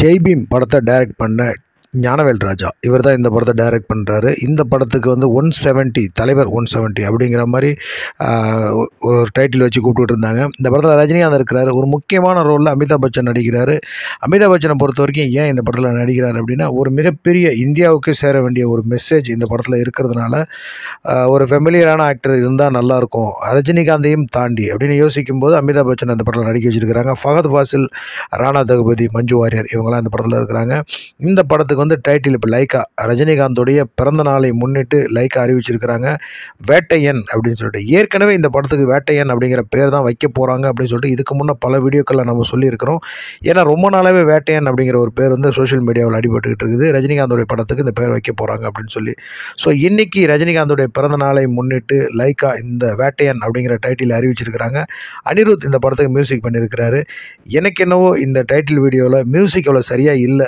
ஜெய்பீம் படத்தை டைரக்ட் பண்ண ஞானவேல் ராஜா இவர் தான் இந்த படத்தை டைரக்ட் பண்ணுறாரு இந்த படத்துக்கு வந்து ஒன் செவன்ட்டி தலைவர் ஒன் செவன்ட்டி அப்படிங்கிற மாதிரி ஒரு டைட்டில் வச்சு கூப்பிட்டு இருந்தாங்க இந்த படத்தில் ரஜினிகாந்த் இருக்கிறாரு ஒரு முக்கியமான ரோலில் அமிதாப் பச்சன் நடிக்கிறார் அமிதாப் பச்சனை பொறுத்த வரைக்கும் ஏன் இந்த படத்தில் நடிக்கிறார் அப்படின்னா ஒரு மிகப்பெரிய இந்தியாவுக்கு சேர வேண்டிய ஒரு மெசேஜ் இந்த படத்தில் இருக்கிறதுனால ஒரு ஃபெமிலியரான ஆக்டர் இருந்தால் நல்லாயிருக்கும் ரஜினிகாந்தையும் தாண்டி அப்படின்னு யோசிக்கும் போது அமிதாப் பச்சன் அந்த படத்தில் நடிக்க வச்சுருக்கிறாங்க ஃபகத் ஃபாசில் ராணா தகுபதி மஞ்சு வாரியர் இவங்களாம் இந்த படத்தில் இருக்கிறாங்க இந்த படத்துக்கு வந்து டைட்டில் இப்போ லைக்கா ரஜினிகாந்தோடைய பிறந்த நாளை முன்னிட்டு லைக்கா அறிவிச்சிருக்கிறாங்க வேட்டையன் அப்படின்னு சொல்லிட்டு ஏற்கனவே இந்த படத்துக்கு வேட்டையன் அப்படிங்கிற பேர் தான் வைக்க போகிறாங்க அப்படின்னு சொல்லிட்டு இதுக்கு முன்னே பல வீடியோக்களில் நம்ம சொல்லியிருக்கிறோம் ஏன்னா ரொம்ப நாளாகவே வேட்டையன் அப்படிங்கிற ஒரு பேர் வந்து சோஷியல் மீடியாவில் அடிபட்டுக்கிட்டு இருக்குது ரஜினிகாந்தோடைய படத்துக்கு இந்த பேர் வைக்க போகிறாங்க அப்படின்னு சொல்லி ஸோ இன்றைக்கி ரஜினிகாந்தோடைய பிறந்த நாளை முன்னிட்டு லைக்கா இந்த வேட்டையன் அப்படிங்கிற டைட்டில் அறிவிச்சிருக்கிறாங்க அனிருத் இந்த படத்துக்கு மியூசிக் பண்ணியிருக்கிறாரு எனக்கு என்னவோ இந்த டைட்டில் வீடியோவில் மியூசிக் அவ்வளோ சரியாக இல்லை